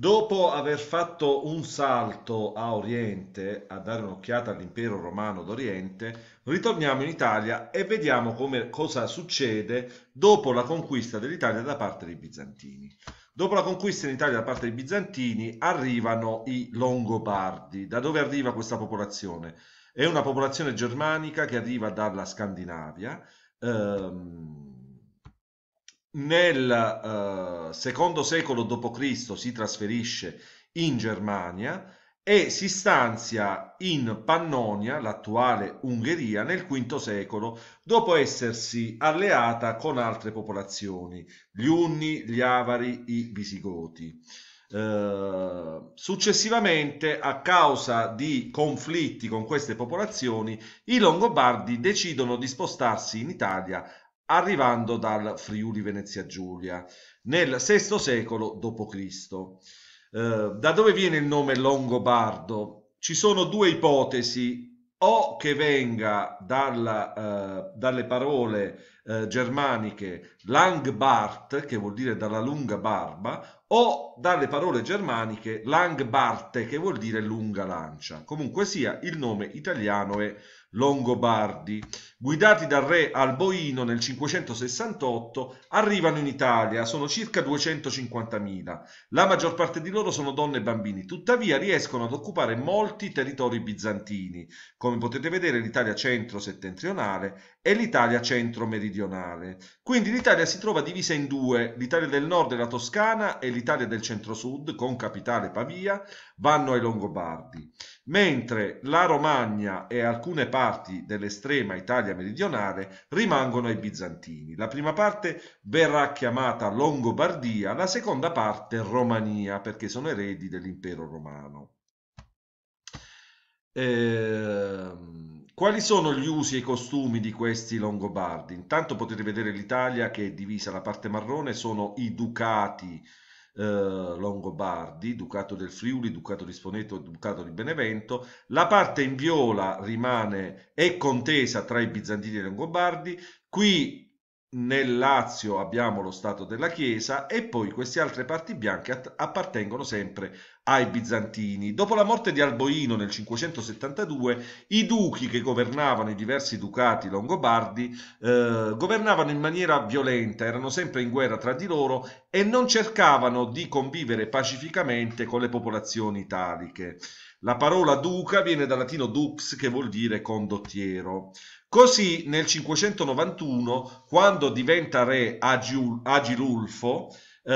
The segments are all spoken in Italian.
Dopo aver fatto un salto a Oriente, a dare un'occhiata all'impero romano d'Oriente, ritorniamo in Italia e vediamo come, cosa succede dopo la conquista dell'Italia da parte dei bizantini. Dopo la conquista in Italia da parte dei bizantini arrivano i Longobardi. Da dove arriva questa popolazione? È una popolazione germanica che arriva dalla Scandinavia. Ehm, nel eh, secondo secolo d.C. si trasferisce in Germania e si stanzia in Pannonia, l'attuale Ungheria, nel V secolo, dopo essersi alleata con altre popolazioni, gli Unni, gli Avari, i Visigoti. Eh, successivamente, a causa di conflitti con queste popolazioni, i Longobardi decidono di spostarsi in Italia arrivando dal Friuli Venezia Giulia nel VI secolo d.C. Eh, da dove viene il nome Longobardo? Ci sono due ipotesi, o che venga dalla, eh, dalle parole eh, germaniche Langbart, che vuol dire dalla lunga barba, o dalle parole germaniche Langbarte, che vuol dire lunga lancia. Comunque sia, il nome italiano è Longobardi. Guidati dal re Alboino nel 568, arrivano in Italia, sono circa 250.000. La maggior parte di loro sono donne e bambini, tuttavia riescono ad occupare molti territori bizantini, come potete vedere l'Italia centro-settentrionale e l'Italia centro-meridionale meridionale. Quindi l'Italia si trova divisa in due, l'Italia del nord e la Toscana e l'Italia del centro-sud, con capitale Pavia, vanno ai Longobardi, mentre la Romagna e alcune parti dell'estrema Italia meridionale rimangono ai Bizantini. La prima parte verrà chiamata Longobardia, la seconda parte Romania, perché sono eredi dell'impero romano. Eh, quali sono gli usi e i costumi di questi longobardi? Intanto potete vedere l'Italia che è divisa, la parte marrone sono i ducati eh, longobardi, ducato del Friuli, ducato di Sponeto, ducato di Benevento, la parte in viola rimane, è contesa tra i bizantini e i longobardi, qui nel Lazio abbiamo lo Stato della Chiesa e poi queste altre parti bianche appartengono sempre ai bizantini. Dopo la morte di Alboino nel 572, i duchi che governavano i diversi ducati longobardi eh, governavano in maniera violenta, erano sempre in guerra tra di loro e non cercavano di convivere pacificamente con le popolazioni italiche. La parola duca viene dal latino dux che vuol dire condottiero. Così nel 591, quando diventa re Agilulfo, eh,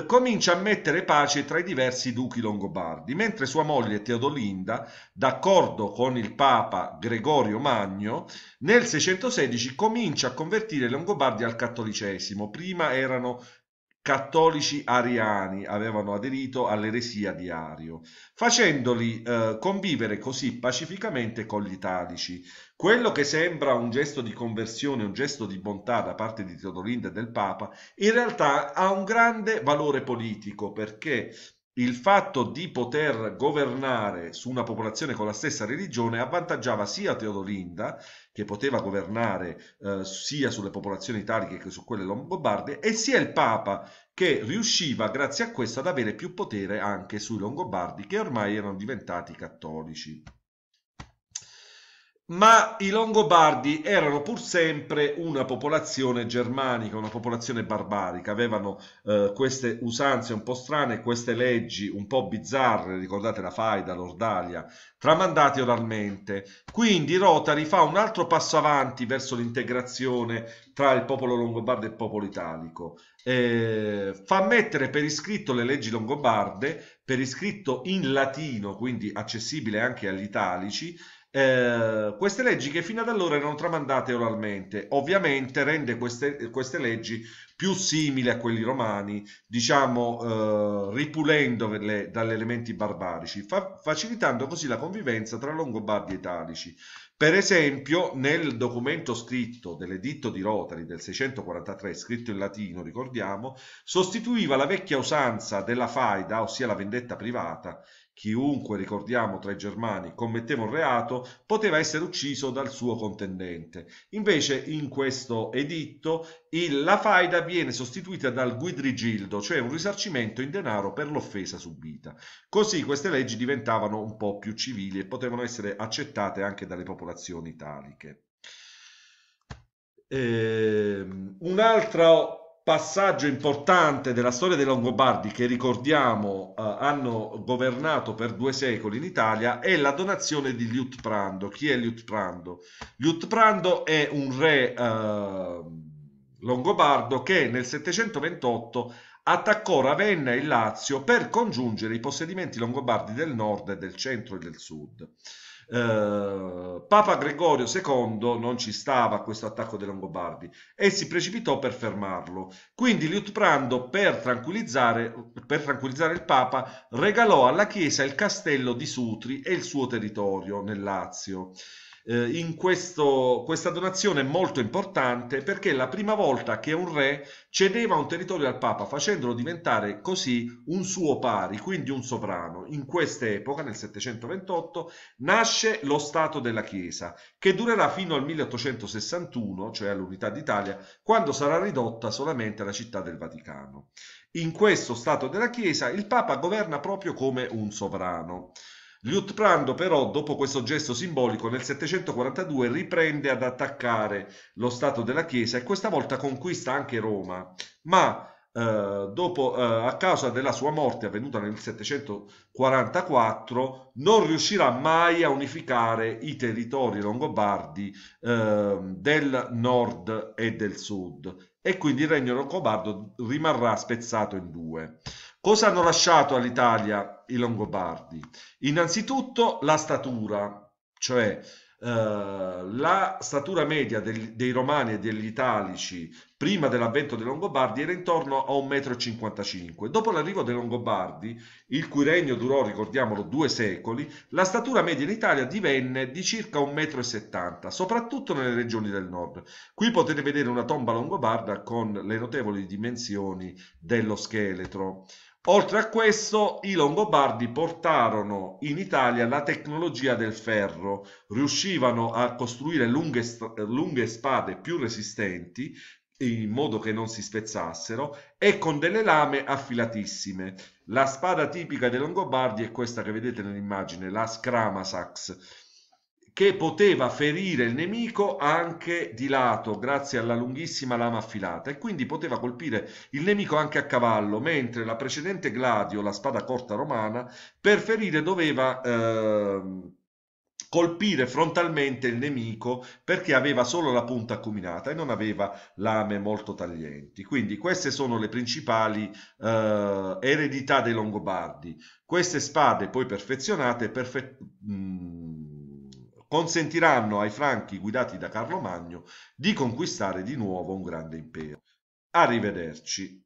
eh, comincia a mettere pace tra i diversi duchi longobardi, mentre sua moglie Teodolinda, d'accordo con il papa Gregorio Magno, nel 616 comincia a convertire i longobardi al cattolicesimo. Prima erano cattolici ariani avevano aderito all'eresia di Ario, facendoli eh, convivere così pacificamente con gli italici. Quello che sembra un gesto di conversione, un gesto di bontà da parte di Teodolinda e del Papa, in realtà ha un grande valore politico perché il fatto di poter governare su una popolazione con la stessa religione avvantaggiava sia Teodolinda, che poteva governare eh, sia sulle popolazioni italiche che su quelle longobarde, e sia il Papa, che riusciva grazie a questo ad avere più potere anche sui longobardi, che ormai erano diventati cattolici ma i Longobardi erano pur sempre una popolazione germanica, una popolazione barbarica, avevano eh, queste usanze un po' strane, queste leggi un po' bizzarre, ricordate la faida, l'ordalia, tramandate oralmente. Quindi Rotari fa un altro passo avanti verso l'integrazione tra il popolo longobardo e il popolo italico. Eh, fa mettere per iscritto le leggi longobarde, per iscritto in latino, quindi accessibile anche agli italici, eh, queste leggi che fino ad allora erano tramandate oralmente. Ovviamente rende queste, queste leggi più simili a quelli romani, diciamo eh, ripulendole dagli elementi barbarici, fa facilitando così la convivenza tra Longobardi e Italici. Per esempio, nel documento scritto dell'editto di Rotari del 643, scritto in latino, ricordiamo, sostituiva la vecchia usanza della faida, ossia la vendetta privata, chiunque, ricordiamo, tra i germani commetteva un reato, poteva essere ucciso dal suo contendente. Invece in questo editto il, la faida viene sostituita dal guidrigildo, cioè un risarcimento in denaro per l'offesa subita. Così queste leggi diventavano un po' più civili e potevano essere accettate anche dalle popolazioni italiche. Ehm, un altro passaggio importante della storia dei Longobardi che ricordiamo eh, hanno governato per due secoli in Italia è la donazione di Liutprando. Chi è Liutprando? Liutprando è un re eh, longobardo che nel 728 attaccò Ravenna e Lazio per congiungere i possedimenti longobardi del nord e del centro e del sud. Eh, Papa Gregorio II non ci stava a questo attacco dei Longobardi e si precipitò per fermarlo. Quindi Liutprando, per tranquillizzare, per tranquillizzare il Papa, regalò alla Chiesa il castello di Sutri e il suo territorio nel Lazio eh, in questo, questa donazione è molto importante perché è la prima volta che un re cedeva un territorio al Papa facendolo diventare così un suo pari, quindi un sovrano. In questa epoca, nel 728, nasce lo Stato della Chiesa, che durerà fino al 1861, cioè all'unità d'Italia, quando sarà ridotta solamente alla città del Vaticano. In questo Stato della Chiesa il Papa governa proprio come un sovrano. Liutprando però, dopo questo gesto simbolico, nel 742 riprende ad attaccare lo Stato della Chiesa e questa volta conquista anche Roma, ma eh, dopo, eh, a causa della sua morte avvenuta nel 744, non riuscirà mai a unificare i territori longobardi eh, del nord e del sud e quindi il regno longobardo rimarrà spezzato in due. Cosa hanno lasciato all'Italia i Longobardi? Innanzitutto la statura, cioè eh, la statura media del, dei romani e degli italici prima dell'avvento dei Longobardi era intorno a 1,55 m. Dopo l'arrivo dei Longobardi, il cui regno durò, ricordiamolo, due secoli, la statura media in Italia divenne di circa 1,70 m, soprattutto nelle regioni del nord. Qui potete vedere una tomba longobarda con le notevoli dimensioni dello scheletro. Oltre a questo, i Longobardi portarono in Italia la tecnologia del ferro, riuscivano a costruire lunghe, lunghe spade più resistenti in modo che non si spezzassero e con delle lame affilatissime. La spada tipica dei Longobardi è questa che vedete nell'immagine, la Scramasax, che poteva ferire il nemico anche di lato grazie alla lunghissima lama affilata e quindi poteva colpire il nemico anche a cavallo, mentre la precedente Gladio, la spada corta romana, per ferire doveva... Eh, colpire frontalmente il nemico perché aveva solo la punta acuminata e non aveva lame molto taglienti. Quindi queste sono le principali eh, eredità dei Longobardi. Queste spade poi perfezionate perfe mh, mm, consentiranno ai franchi guidati da Carlo Magno di conquistare di nuovo un grande impero. Arrivederci.